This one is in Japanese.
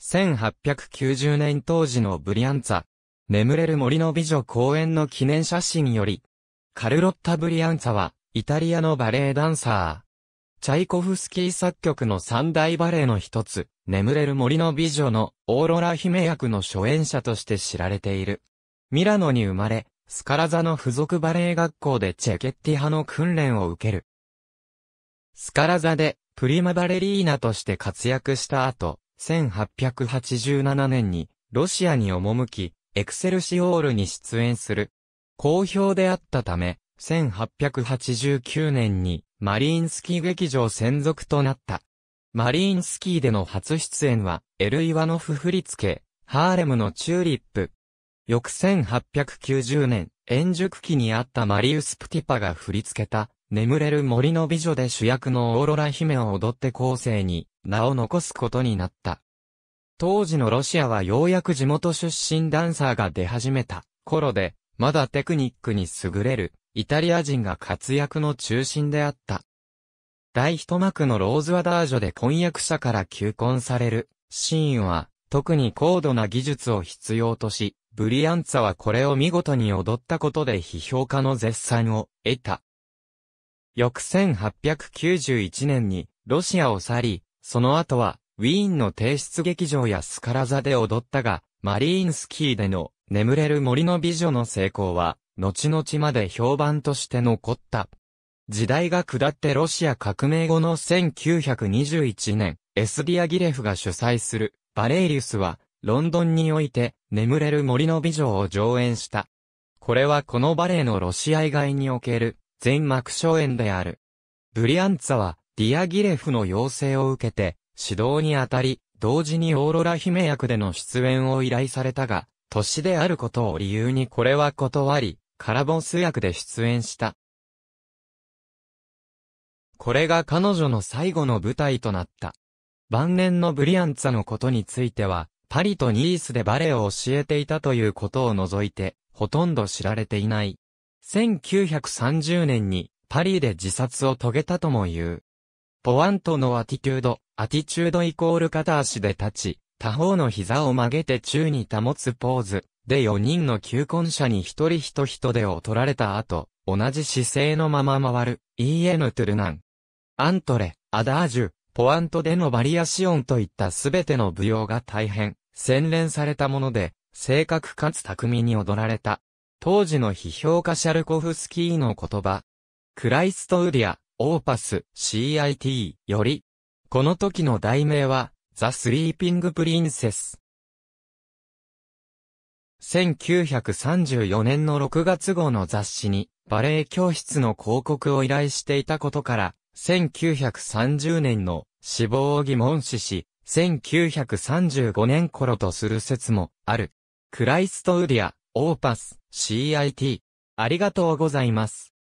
1890年当時のブリアンツァ、眠れる森の美女公演の記念写真より、カルロッタ・ブリアンツァは、イタリアのバレエダンサー。チャイコフスキー作曲の三大バレエの一つ、眠れる森の美女のオーロラ姫役の初演者として知られている。ミラノに生まれ、スカラザの付属バレエ学校でチェケッティ派の訓練を受ける。スカラザでプリマバレリーナとして活躍した後、1887年にロシアに赴き、エクセルシオールに出演する。好評であったため、1889年にマリーンスキー劇場専属となった。マリーンスキーでの初出演は、エル・イワノフ振り付け、ハーレムのチューリップ。翌1890年、円熟期にあったマリウス・プティパが振り付けた、眠れる森の美女で主役のオーロラ姫を踊って後世に名を残すことになった。当時のロシアはようやく地元出身ダンサーが出始めた頃で、まだテクニックに優れるイタリア人が活躍の中心であった。第一幕のローズワダージョで婚約者から求婚されるシーンは特に高度な技術を必要とし、ブリアンツァはこれを見事に踊ったことで批評家の絶賛を得た。翌1891年にロシアを去り、その後はウィーンの提出劇場やスカラ座で踊ったが、マリーンスキーでの眠れる森の美女の成功は、後々まで評判として残った。時代が下ってロシア革命後の1921年、エスディアギレフが主催するバレイリウスは、ロンドンにおいて眠れる森の美女を上演した。これはこのバレエのロシア以外における全幕荘園である。ブリアンツァは、ディアギレフの要請を受けて、指導にあたり、同時にオーロラ姫役での出演を依頼されたが、年であることを理由にこれは断り、カラボス役で出演した。これが彼女の最後の舞台となった。晩年のブリアンツァのことについては、パリとニースでバレエを教えていたということを除いて、ほとんど知られていない。1930年にパリで自殺を遂げたとも言う。ポワントのアティチュード、アティチュードイコール片足で立ち、他方の膝を曲げて宙に保つポーズ、で4人の求婚者に一人一人でを取られた後、同じ姿勢のまま回る、EN トゥルナン。アントレ、アダージュ、ポワントでのバリアシオンといったすべての舞踊が大変、洗練されたもので、正確かつ巧みに踊られた。当時の批評家シャルコフスキーの言葉、クライストウディア、オーパス、CIT より、この時の題名は、ザ・スリーピング・プリンセス。1934年の6月号の雑誌に、バレエ教室の広告を依頼していたことから、1930年の死亡を疑問視し、1935年頃とする説もある。クライストウディア、オーパス、CIT。ありがとうございます。